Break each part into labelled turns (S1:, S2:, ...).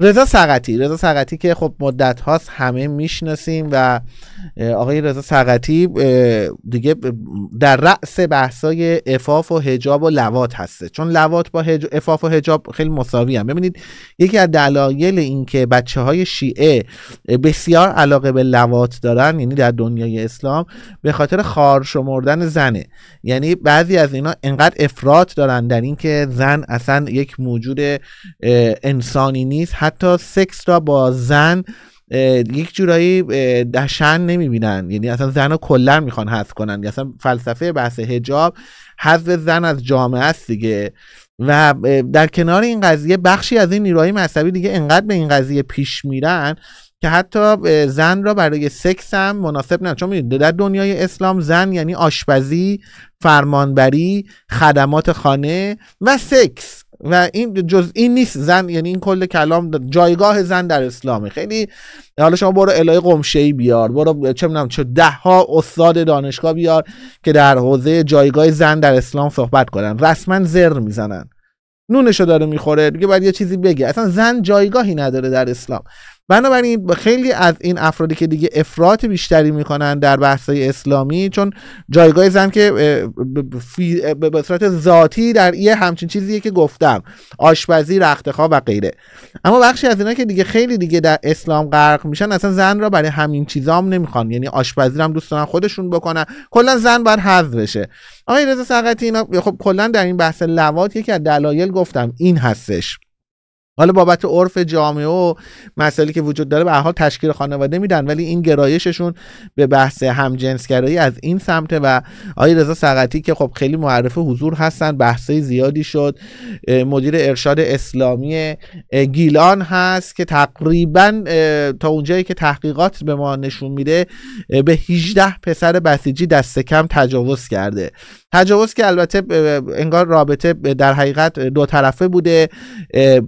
S1: رضا سقطی رضا سقطی که خب مدت هاست همه میشناسیم و آقای رضا سقطی دیگه در رأس بحثای افاف و هجاب و لوات هسته چون لوات با افاف و هجاب خیلی مساوی هم ببینید یکی از دلایل اینکه بچه های شیعه بسیار علاقه به لوات دارن یعنی در دنیای اسلام به خاطر خار شمردن زنه یعنی بعضی از اینا انقدر افراد دارن در اینکه زن اصلا یک موجود انسانی نیست حتی سکس را با زن یک جورایی دشن نمیبینن یعنی اصلا زن رو کلا میخوان حذف کنن یعنی اصلا فلسفه بحث هجاب حذف زن از جامعه است دیگه و در کنار این قضیه بخشی از این نیروهای مذهبی دیگه انقدر به این قضیه پیش میرن که حتی زن را برای سکس هم مناسب نه چون در دنیای اسلام زن یعنی آشپزی فرمانبری خدمات خانه و سکس و این جز این نیست زن یعنی این کل کلام جایگاه زن در اسلامه خیلی حالا شما برو الهی قمشه ای بیار برو چه میدونم چه ده ها استاد دانشگاه بیار که در حوزه جایگاه زن در اسلام صحبت کنن رسما زر میزنن نونشو داره میخوره دیگه باید یه چیزی بگه اصلا زن جایگاهی نداره در اسلام بنابراین خیلی از این افرادی که دیگه افراط بیشتری میکنن در های اسلامی چون جایگاه زن که به صورت ذاتی در یه همچین چیزیه که گفتم آشپزی رختخواب و غیره اما بخشی از اینا که دیگه خیلی دیگه در اسلام غرق میشن اصلا زن را برای همین چیزام نمیخوان یعنی آشپزی هم دوست دارن خودشون بکنن کلا زن باید حذ بشه آقای رضا سقطی اینا خب کلا در این بحث لوات یکی از دلایل گفتم این هستش حالا بابت عرف جامعه و مسائلی که وجود داره به حال تشکیل خانواده میدن ولی این گرایششون به بحث همجنسگرایی از این سمت و آقای رضا سقطی که خب خیلی معرف حضور هستن بحثای زیادی شد مدیر ارشاد اسلامی گیلان هست که تقریبا تا اونجایی که تحقیقات به ما نشون میده به 18 پسر بسیجی دست کم تجاوز کرده تجاوز که البته انگار رابطه در حقیقت دو طرفه بوده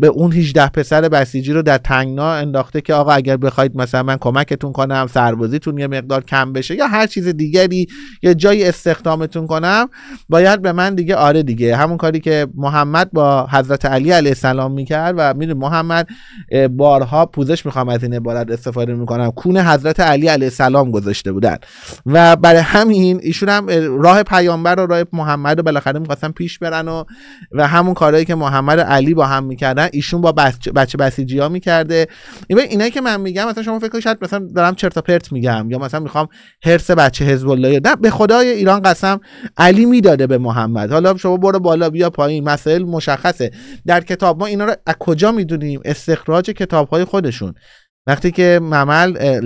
S1: به اون 18 پسر بسیجی رو در تنگنا انداخته که آقا اگر بخواید مثلا من کمکتون کنم سربازیتون یه مقدار کم بشه یا هر چیز دیگری یه جایی استخدامتون کنم باید به من دیگه آره دیگه همون کاری که محمد با حضرت علی علیه السلام میکرد و میره محمد بارها پوزش میخوام از این عبارت استفاده میکنم کون حضرت علی علیه السلام گذاشته بودن و برای همین ایشون هم راه پیامبر و راه محمد رو بالاخره میخواستن پیش برن و و همون کارهایی که محمد علی با هم میکردن ایشون با بچه, بچه بسیجی ها میکرده این اینایی که من میگم مثلا شما فکر کنید شاید مثلا دارم چرت پرت میگم یا مثلا میخوام هرس بچه حزب الله نه به خدای ایران قسم علی میداده به محمد حالا شما برو بالا بیا پایین مسائل مشخصه در کتاب ما اینا رو از کجا میدونیم استخراج کتاب های خودشون وقتی که ممل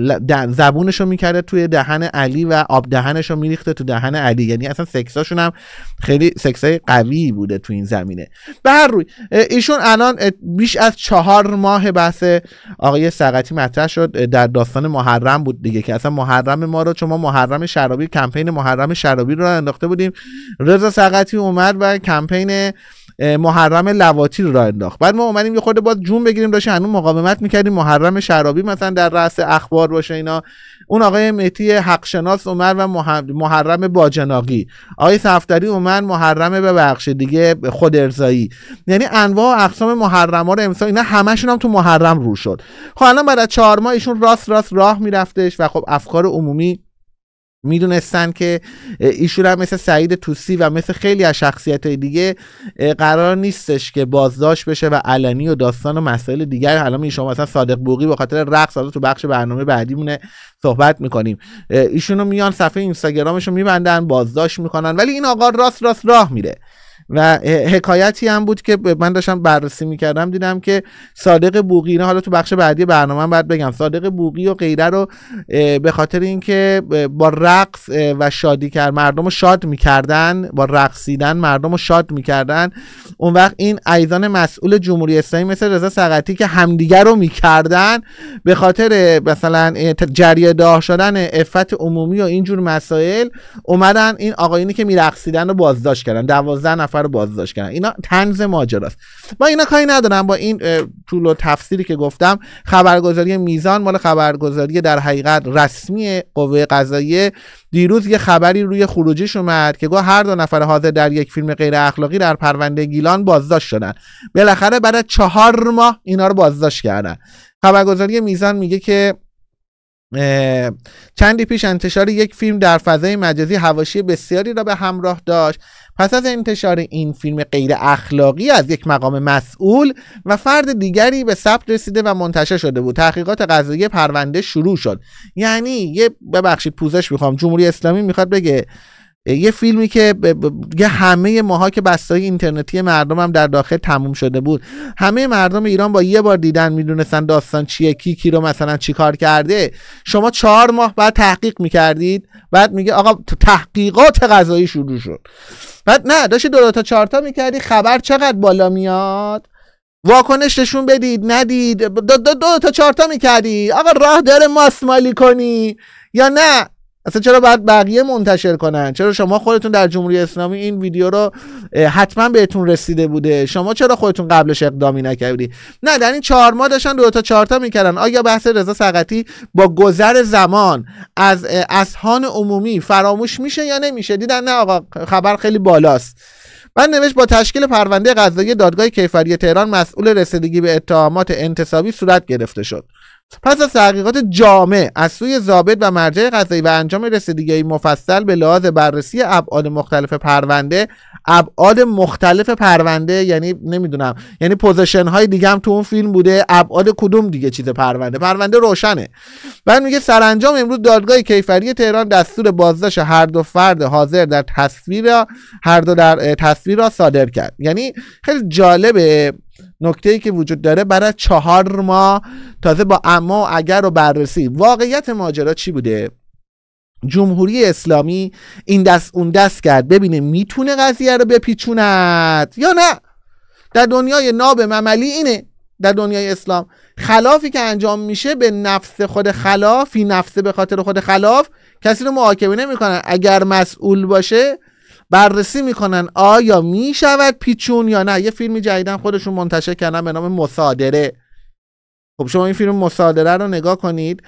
S1: زبونشو میکرده توی دهن علی و آب دهنشو میریخته تو دهن علی یعنی اصلا سکساشون هم خیلی سکسای قوی بوده تو این زمینه به هر روی ایشون الان بیش از چهار ماه بحث آقای سقطی مطرح شد در داستان محرم بود دیگه که اصلا محرم ما رو چون ما محرم شرابی کمپین محرم شرابی رو انداخته بودیم رضا سقطی اومد و کمپین محرم لواتی رو را انداخت بعد ما اومدیم یه خورده باز جون بگیریم داشت هنوز مقاومت میکردیم محرم شرابی فارابی مثلا در رأس اخبار باشه اینا اون آقای مهدی حقشناس عمر و محرم باجناقی آقای صفتری اومد محرم به بخش دیگه خود ارزایی یعنی انواع و اقسام محرم ها رو امسا اینا همشون هم تو محرم رو شد خب الان بعد از چهار ماه ایشون راست راست راه میرفتش و خب افکار عمومی میدونستن که ایشون هم مثل سعید توسی و مثل خیلی از شخصیت های دیگه قرار نیستش که بازداشت بشه و علنی و داستان و مسائل دیگر حالا شما مثلا صادق بوقی به خاطر رقص حالا تو بخش برنامه مونه صحبت میکنیم ایشونو میان صفحه اینستاگرامشون میبندن بازداشت میکنن ولی این آقا راست راست راه میره و حکایتی هم بود که من داشتم بررسی میکردم دیدم که صادق بوقی نه حالا تو بخش بعدی برنامه بعد بگم صادق بوقی و غیره رو به خاطر اینکه با رقص و شادی کرد مردم رو شاد میکردن با رقصیدن مردم رو شاد میکردن اون وقت این ایزان مسئول جمهوری اسلامی مثل رضا سقطی که همدیگر رو میکردن به خاطر مثلا جریه شدن افت عمومی و اینجور مسائل اومدن این آقایینی که میرقصیدن رو بازداشت کردن دوازده نفر نفر رو بازداشت کردن اینا تنز ماجراست با اینا کاری ندارم با این طول و تفسیری که گفتم خبرگزاری میزان مال خبرگزاری در حقیقت رسمی قوه قضاییه دیروز یه خبری روی خروجیش اومد که گویا هر دو نفر حاضر در یک فیلم غیر اخلاقی در پرونده گیلان بازداشت شدن بالاخره بعد چهار ماه اینا رو بازداشت کردن خبرگزاری میزان میگه که چندی پیش انتشار یک فیلم در فضای مجازی هواشی بسیاری را به همراه داشت پس از انتشار این فیلم غیر اخلاقی از یک مقام مسئول و فرد دیگری به ثبت رسیده و منتشر شده بود تحقیقات قضایی پرونده شروع شد یعنی یه ببخشید پوزش میخوام جمهوری اسلامی میخواد بگه یه فیلمی که یه همه ماها که بستای اینترنتی مردم هم در داخل تموم شده بود همه مردم ایران با یه بار دیدن میدونستن داستان چیه کی کی رو مثلا چیکار کرده شما چهار ماه بعد تحقیق میکردید بعد میگه آقا تحقیقات قضایی شروع شد بعد نه داشتی دو تا چهار میکردی خبر چقدر بالا میاد واکنش بدید ندید دو, دو, تا چهار میکردی آقا راه داره ماسمالی کنی یا نه اصلا چرا باید بقیه منتشر کنن چرا شما خودتون در جمهوری اسلامی این ویدیو رو حتما بهتون رسیده بوده شما چرا خودتون قبلش اقدامی نکردی نه در این چهار ماه داشتن دو تا چهار تا میکردن آیا بحث رضا سقطی با گذر زمان از اسهان عمومی فراموش میشه یا نمیشه دیدن نه آقا خبر خیلی بالاست من نوشت با تشکیل پرونده قضایی دادگاه کیفری تهران مسئول رسیدگی به اتهامات انتصابی صورت گرفته شد پس از تحقیقات جامع از سوی ضابط و مرجع قضایی و انجام رسیدگی مفصل به لحاظ بررسی ابعاد مختلف پرونده ابعاد مختلف پرونده یعنی نمیدونم یعنی پوزیشن های دیگه هم تو اون فیلم بوده ابعاد کدوم دیگه چیز پرونده پرونده روشنه بعد میگه سرانجام امروز دادگاه کیفری تهران دستور بازداشت هر دو فرد حاضر در تصویر هر دو در تصویر را صادر کرد یعنی خیلی جالبه نکته ای که وجود داره برای چهار ماه تازه با اما و اگر رو بررسی واقعیت ماجرا چی بوده جمهوری اسلامی این دست اون دست کرد ببینه میتونه قضیه رو بپیچوند یا نه در دنیای ناب مملی اینه در دنیای اسلام خلافی که انجام میشه به نفس خود خلاف نفسه به خاطر خود خلاف کسی رو محاکمه نمیکنن اگر مسئول باشه بررسی میکنن آیا میشود پیچون یا نه یه فیلمی جدیدن خودشون منتشر کردن به نام مصادره خب شما این فیلم مصادره رو نگاه کنید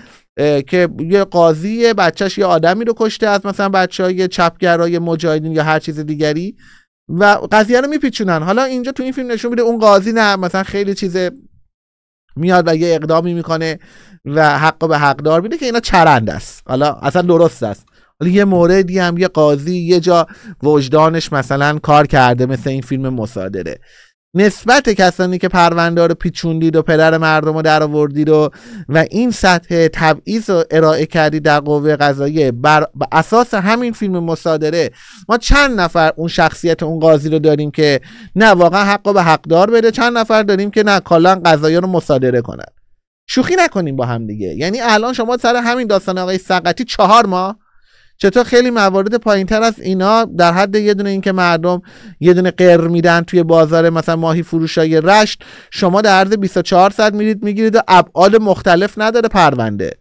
S1: که یه قاضی بچهش یه آدمی رو کشته از مثلا بچه های چپگرای مجاهدین یا هر چیز دیگری و قضیه رو میپیچونن حالا اینجا تو این فیلم نشون میده اون قاضی نه مثلا خیلی چیز میاد و یه اقدامی میکنه و حق به حقدار میده که اینا چرند است حالا اصلا درست است ولی یه موردی هم یه قاضی یه جا وجدانش مثلا کار کرده مثل این فیلم مصادره نسبت کسانی که پرونده رو پیچوندید و پدر مردم رو در آوردید و و این سطح تبعیض رو ارائه کردید در قوه قضاییه بر اساس همین فیلم مصادره ما چند نفر اون شخصیت اون قاضی رو داریم که نه واقعا حق و به حقدار بده چند نفر داریم که نه کلا قضایی رو مصادره کنن شوخی نکنیم با هم دیگه یعنی الان شما سر همین داستان آقای سقطی چهار ماه چطور خیلی موارد پایین تر از اینا در حد یه دونه اینکه مردم یه دونه قر میدن توی بازار مثلا ماهی های رشت شما در عرض 24 ساعت میرید میگیرید و ابعاد مختلف نداره پرونده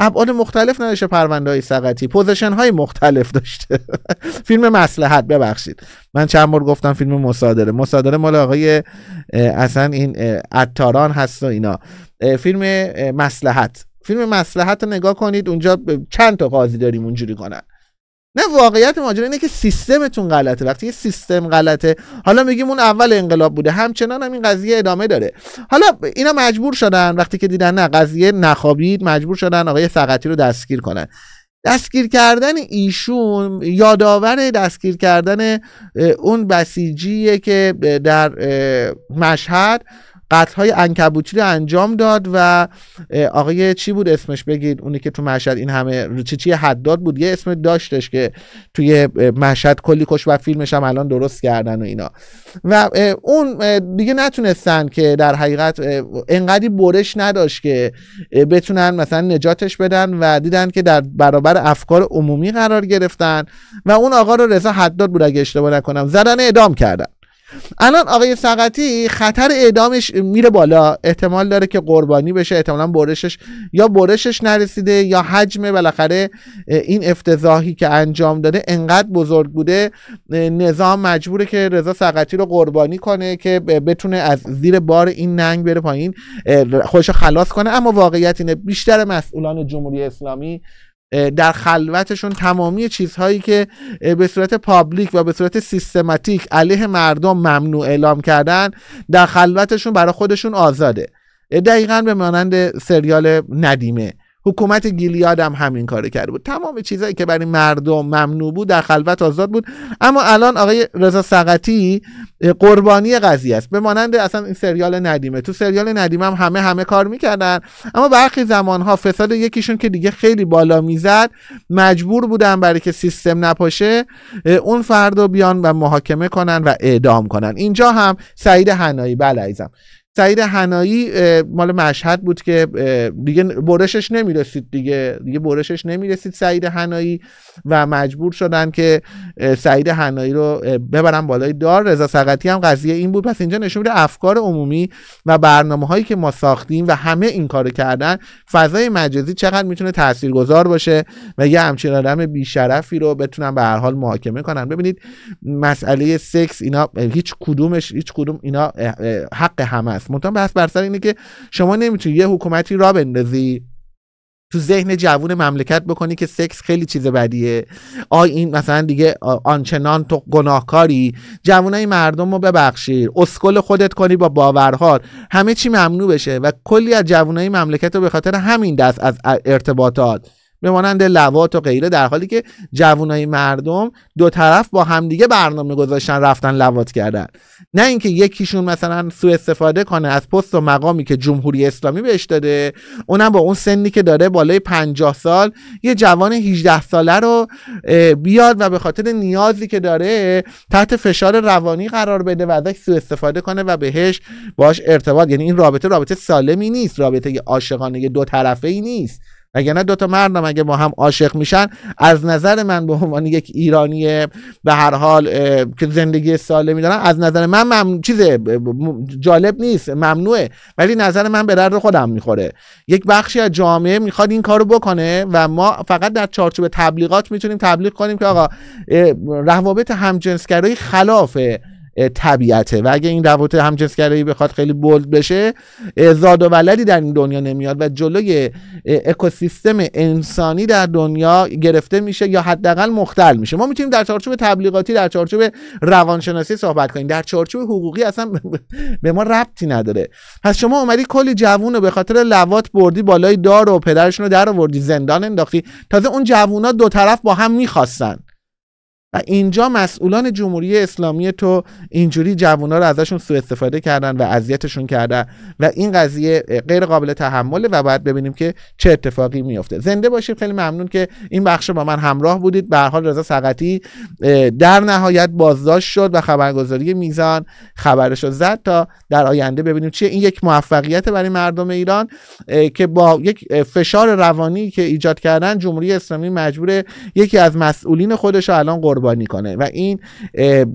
S1: ابعاد مختلف نداشته پرونده های سقطی پوزیشن های مختلف داشته فیلم مسلحت ببخشید من چند بار گفتم فیلم مصادره مصادره مال آقای اصلا این اتاران هست و اینا فیلم مسلحت فیلم مسلحت رو نگاه کنید اونجا چند تا قاضی داریم اونجوری کنن نه واقعیت ماجرا اینه که سیستمتون غلطه وقتی سیستم غلطه حالا میگیم اون اول انقلاب بوده همچنان هم این قضیه ادامه داره حالا اینا مجبور شدن وقتی که دیدن نه قضیه نخوابید مجبور شدن آقای سقطی رو دستگیر کنن دستگیر کردن ایشون یادآور دستگیر کردن اون بسیجیه که در مشهد های انکبوتی رو انجام داد و آقای چی بود اسمش بگید اونی که تو مشهد این همه چی چی حداد بود یه اسم داشتش که توی مشهد کلی کش و فیلمش هم الان درست کردن و اینا و اون دیگه نتونستن که در حقیقت انقدی برش نداشت که بتونن مثلا نجاتش بدن و دیدن که در برابر افکار عمومی قرار گرفتن و اون آقا رو رضا حداد بود اگه اشتباه نکنم زدن اعدام کردن الان آقای سقطی خطر اعدامش میره بالا احتمال داره که قربانی بشه احتمالا برشش یا برشش نرسیده یا حجم بالاخره این افتضاحی که انجام داده انقدر بزرگ بوده نظام مجبوره که رضا سقطی رو قربانی کنه که بتونه از زیر بار این ننگ بره پایین خوش خلاص کنه اما واقعیت اینه بیشتر مسئولان جمهوری اسلامی در خلوتشون تمامی چیزهایی که به صورت پابلیک و به صورت سیستماتیک علیه مردم ممنوع اعلام کردن در خلوتشون برای خودشون آزاده دقیقا به مانند سریال ندیمه حکومت گیلیاد هم همین کارو کرده بود تمام چیزهایی که برای مردم ممنوع بود در خلوت آزاد بود اما الان آقای رضا سقطی قربانی قضیه است به مانند اصلا این سریال ندیمه تو سریال ندیمه هم همه همه کار میکردن اما برخی زمانها فساد یکیشون که دیگه خیلی بالا میزد مجبور بودن برای که سیستم نپاشه اون فرد رو بیان و محاکمه کنن و اعدام کنن اینجا هم سعید هنایی بله سعید هنایی مال مشهد بود که دیگه برشش نمیرسید دیگه دیگه برشش نمیرسید سعید هنایی و مجبور شدن که سعید هنایی رو ببرن بالای دار رضا سقطی هم قضیه این بود پس اینجا نشون میده افکار عمومی و برنامه هایی که ما ساختیم و همه این کارو کردن فضای مجازی چقدر میتونه تاثیرگذار باشه و یه همچین آدم بیشرفی رو بتونن به هر حال محاکمه کنن ببینید مسئله سکس اینا هیچ کدومش هیچ کدوم اینا حق همه است هست منتها بحث بر سر اینه که شما نمیتونی یه حکومتی را بندازی تو ذهن جوون مملکت بکنی که سکس خیلی چیز بدیه آی این مثلا دیگه آنچنان تو گناهکاری جوانای مردم رو ببخشید اسکل خودت کنی با باورها همه چی ممنوع بشه و کلی از جوانای مملکت رو به خاطر همین دست از ارتباطات به مانند لوات و غیره در حالی که جوانای مردم دو طرف با همدیگه برنامه گذاشتن رفتن لوات کردن نه اینکه یکیشون مثلا سوء استفاده کنه از پست و مقامی که جمهوری اسلامی بهش داده اونم با اون سنی که داره بالای 50 سال یه جوان 18 ساله رو بیاد و به خاطر نیازی که داره تحت فشار روانی قرار بده و ازش سوء استفاده کنه و بهش باش ارتباط یعنی این رابطه رابطه سالمی نیست رابطه عاشقانه دو طرفه ای نیست اگه نه دوتا مردم اگه با هم عاشق میشن از نظر من به عنوان یک ایرانی به هر حال که زندگی سالمی دارن از نظر من چیز جالب نیست ممنوعه ولی نظر من به درد خودم میخوره یک بخشی از جامعه میخواد این کارو بکنه و ما فقط در چارچوب تبلیغات میتونیم تبلیغ کنیم که آقا روابط همجنسگرایی خلافه طبیعته و اگه این روابط همجنسگرایی بخواد خیلی بولد بشه زاد و ولدی در این دنیا نمیاد و جلوی اکوسیستم انسانی در دنیا گرفته میشه یا حداقل مختل میشه ما میتونیم در چارچوب تبلیغاتی در چارچوب روانشناسی صحبت کنیم در چارچوب حقوقی اصلا به ما ربطی نداره پس شما اومدی کلی جوون رو به خاطر لوات بردی بالای دار و پدرشون رو در زندان انداختی تازه اون جوونا دو طرف با هم میخواستن اینجا مسئولان جمهوری اسلامی تو اینجوری جوونا رو ازشون سوء استفاده کردن و اذیتشون کردن و این قضیه غیر قابل تحمله و بعد ببینیم که چه اتفاقی میفته زنده باشید خیلی ممنون که این بخش با من همراه بودید به حال رضا سقطی در نهایت بازداشت شد و خبرگزاری میزان خبرش رو زد تا در آینده ببینیم چیه این یک موفقیت برای مردم ایران که با یک فشار روانی که ایجاد کردن جمهوری اسلامی مجبور یکی از مسئولین خودش الان قرب قربانی کنه و این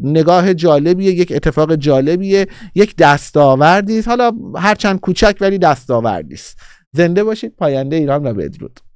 S1: نگاه جالبیه یک اتفاق جالبیه یک دستاوردی حالا هرچند کوچک ولی دستاوردی است زنده باشید پاینده ایران و بدرود